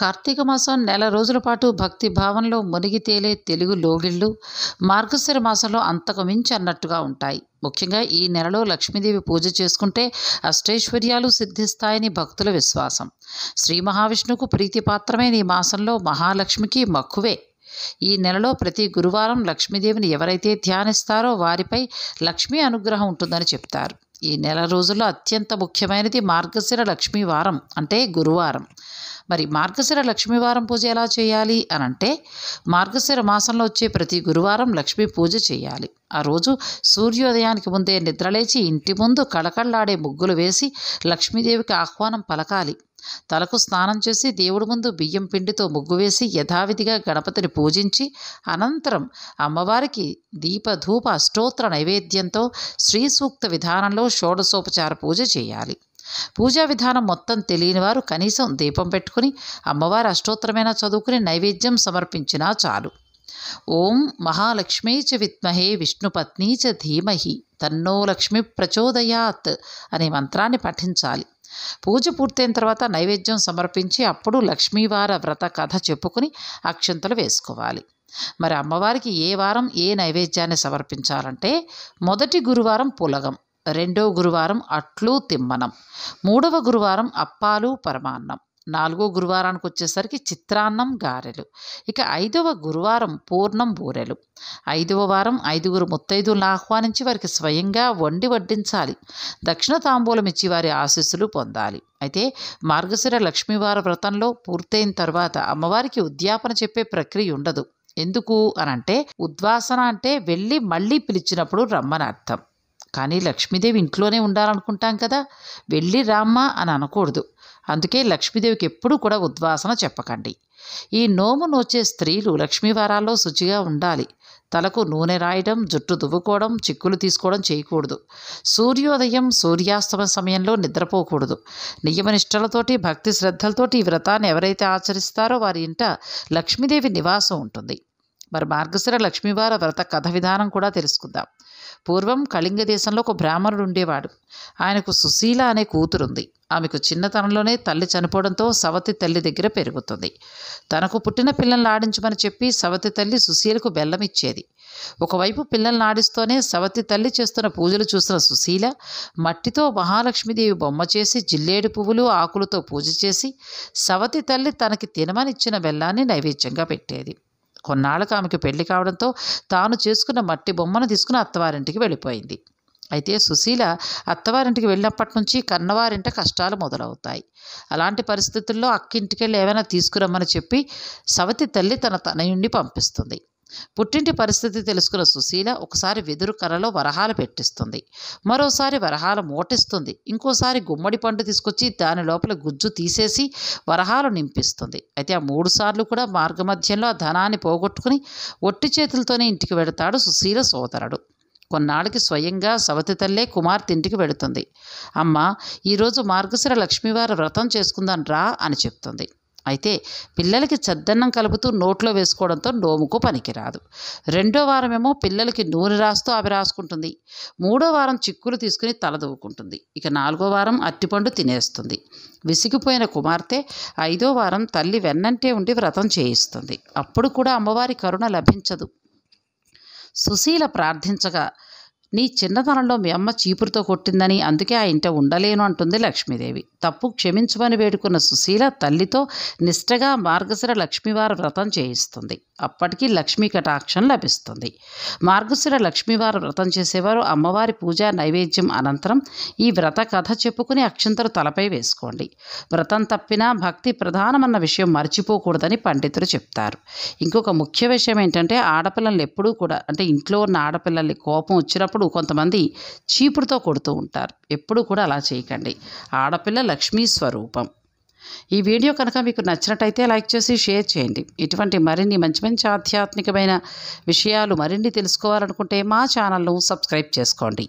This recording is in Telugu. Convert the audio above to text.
కార్తీక మాసం నెల రోజుల పాటు భక్తి భావంలో మునిగి తేలే తెలుగు లోగిళ్ళు మార్గశిర మాసంలో అంతకు మించి అన్నట్టుగా ఉంటాయి ముఖ్యంగా ఈ నెలలో లక్ష్మీదేవి పూజ చేసుకుంటే అష్టైశ్వర్యాలు సిద్ధిస్తాయని భక్తుల విశ్వాసం శ్రీ మహావిష్ణువుకు ప్రీతిపాత్రమైన ఈ మాసంలో మహాలక్ష్మికి మక్కువే ఈ నెలలో ప్రతి గురువారం లక్ష్మీదేవిని ఎవరైతే ధ్యానిస్తారో వారిపై లక్ష్మీ అనుగ్రహం ఉంటుందని చెప్తారు ఈ నెల రోజుల్లో అత్యంత ముఖ్యమైనది మార్గశిర లక్ష్మీవారం అంటే గురువారం మరి మార్గశిర లక్ష్మీవారం పూజ ఎలా చేయాలి అని అంటే మార్గశిర మాసంలో వచ్చే ప్రతి గురువారం లక్ష్మీ పూజ చేయాలి ఆ రోజు సూర్యోదయానికి ముందే నిద్రలేచి ఇంటి ముందు కళకళ్లాడే ముగ్గులు వేసి లక్ష్మీదేవికి ఆహ్వానం పలకాలి తలకు స్నానం చేసి దేవుడి ముందు బియ్యం పిండితో ముగ్గు వేసి యథావిధిగా గణపతిని పూజించి అనంతరం అమ్మవారికి దీపధూప ధూప స్తోత్ర నైవేద్యంతో శ్రీ సూక్త విధానంలో షోడశోపచార పూజ చేయాలి పూజా విధానం మొత్తం తెలియని వారు కనీసం దీపం పెట్టుకుని అమ్మవారి అష్టోత్తరమైనా చదువుకుని నైవేద్యం సమర్పించినా చాలు ఓం మహాలక్ష్మీ చ విద్మహే విష్ణుపత్ని చ ధీమహి తన్నో లక్ష్మి ప్రచోదయాత్ అనే మంత్రాన్ని పఠించాలి పూజ పూర్తయిన తర్వాత నైవేద్యం సమర్పించి అప్పుడు లక్ష్మీవార వ్రత కథ చెప్పుకుని అక్షంతలు వేసుకోవాలి మరి అమ్మవారికి ఏ వారం ఏ నైవేద్యాన్ని సమర్పించాలంటే మొదటి గురువారం పులగం రెండో గురువారం అట్లు తిమ్మనం మూడవ గురువారం అప్పాలు పరమాన్నం నాలుగో గురువారానికి వచ్చేసరికి చిత్రాన్నం గారెలు ఇక ఐదవ గురువారం పూర్ణం బూరెలు ఐదవ వారం ఐదుగురు ముత్తైదులను ఆహ్వానించి వారికి స్వయంగా వండి వడ్డించాలి దక్షిణ తాంబూలం ఇచ్చి వారి ఆశీస్సులు పొందాలి అయితే మార్గశిర లక్ష్మీవార వ్రతంలో పూర్తయిన తర్వాత అమ్మవారికి ఉద్యాపన చెప్పే ప్రక్రియ ఉండదు ఎందుకు అనంటే ఉద్వాసన అంటే వెళ్ళి మళ్ళీ పిలిచినప్పుడు రమ్మని అర్థం కానీ లక్ష్మీదేవి ఇంట్లోనే ఉండాలనుకుంటాం కదా వెళ్ళి రామ్మా అని అనకూడదు అందుకే లక్ష్మీదేవికి ఎప్పుడూ కూడా ఉద్వాసన చెప్పకండి ఈ నోము నోచే స్త్రీలు లక్ష్మీవారాల్లో శుచిగా ఉండాలి తలకు నూనె రాయడం జుట్టు దువ్వుకోవడం చిక్కులు తీసుకోవడం చేయకూడదు సూర్యోదయం సూర్యాస్తమ సమయంలో నిద్రపోకూడదు నియమనిష్టలతోటి భక్తి శ్రద్ధలతోటి ఈ వ్రతాన్ని ఎవరైతే ఆచరిస్తారో వారి ఇంట లక్ష్మీదేవి నివాసం ఉంటుంది మరి మార్గశిర లక్ష్మీవార వ్రత కథ విధానం కూడా తెలుసుకుందాం పూర్వం కళింగ దేశంలో ఒక బ్రాహ్మణుడు ఉండేవాడు ఆయనకు సుశీల అనే కూతురుంది ఆమెకు చిన్నతనంలోనే తల్లి చనిపోవడంతో సవతి తల్లి దగ్గర పెరుగుతుంది తనకు పుట్టిన పిల్లల్ని ఆడించమని చెప్పి సవతి తల్లి సుశీలకు బెల్లం ఇచ్చేది ఒకవైపు పిల్లల్ని ఆడిస్తూనే సవతి తల్లి చేస్తున్న పూజలు చూసిన సుశీల మట్టితో మహాలక్ష్మీదేవి బొమ్మ చేసి జిల్లేడు పువ్వులు ఆకులతో పూజ చేసి సవతి తల్లి తనకి తినమనిచ్చిన బెల్లాన్ని నైవేద్యంగా పెట్టేది కొన్నాళ్ళకు ఆమెకు పెళ్లి కావడంతో తాను చేసుకున్న మట్టి బొమ్మను తీసుకుని అత్తవారింటికి వెళ్ళిపోయింది అయితే సుశీల అత్తవారింటికి వెళ్ళినప్పటి నుంచి కన్నవారింట కష్టాలు మొదలవుతాయి అలాంటి పరిస్థితుల్లో అక్కింటికి వెళ్ళి ఏమైనా తీసుకురమ్మని చెప్పి సవతి తల్లి తన తనయుండి పంపిస్తుంది పుట్టింటి పరిస్థితి తెలుసుకున్న సుశీల ఒకసారి వెదురు కర్రలో వరహాలు పెట్టిస్తుంది మరోసారి వరహాలు మోటిస్తుంది ఇంకోసారి గుమ్మడి పండు తీసుకొచ్చి దాని లోపల గుజ్జు తీసేసి వరహాలు నింపిస్తుంది అయితే ఆ మూడు సార్లు కూడా మార్గమధ్యంలో ఆ ధనాన్ని పోగొట్టుకుని ఒట్టి చేతులతోనే ఇంటికి వెడతాడు సుశీల సోదరుడు కొన్నాళ్ళకి స్వయంగా సవతి తల్లే కుమార్తెంటికి వెళుతుంది అమ్మ ఈరోజు మార్గశిర లక్ష్మీవారి వ్రతం చేసుకుందాం రా అని చెప్తుంది అయితే పిల్లలకి చద్దన్నం కలుపుతూ నోట్లో వేసుకోవడంతో నోముకు పనికిరాదు రెండో వారమేమో పిల్లలకి నూనె రాస్తూ అవి రాసుకుంటుంది మూడో వారం చిక్కులు తీసుకుని తలదూవుకుంటుంది ఇక నాలుగో వారం అట్టిపండు తినేస్తుంది విసిగిపోయిన కుమార్తె ఐదో వారం తల్లి వెన్నంటే ఉండి వ్రతం చేయిస్తుంది అప్పుడు కూడా అమ్మవారి కరుణ లభించదు సుశీల ప్రార్థించగా నీ చిన్నతనంలో మీ అమ్మ చీపురుతో కొట్టిందని అందుకే ఆ ఇంట ఉండలేను అంటుంది లక్ష్మీదేవి తప్పు క్షమించమని వేడుకున్న సుశీల తల్లితో నిష్టగా మార్గశిర లక్ష్మీవారి వ్రతం చేయిస్తుంది అప్పటికీ లక్ష్మీ కటాక్షం లభిస్తుంది మార్గశిర లక్ష్మీవారి వ్రతం చేసేవారు అమ్మవారి పూజా నైవేద్యం అనంతరం ఈ వ్రత కథ చెప్పుకుని అక్షంతలు తలపై వేసుకోండి వ్రతం తప్పినా భక్తి ప్రధానమన్న విషయం మర్చిపోకూడదని పండితులు చెప్తారు ఇంకొక ముఖ్య విషయం ఏంటంటే ఆడపిల్లలు ఎప్పుడూ కూడా అంటే ఇంట్లో ఉన్న ఆడపిల్లల్ని కోపం వచ్చినప్పుడు ఎప్పుడు కొంతమంది చీపురుతో కొడుతూ ఉంటారు ఎప్పుడు కూడా అలా చేయకండి ఆడపిల్ల లక్ష్మీ స్వరూపం ఈ వీడియో కనుక మీకు నచ్చినట్టయితే లైక్ చేసి షేర్ చేయండి ఇటువంటి మరిన్ని మంచి మంచి ఆధ్యాత్మికమైన విషయాలు మరిన్ని తెలుసుకోవాలనుకుంటే మా ఛానల్ను సబ్స్క్రైబ్ చేసుకోండి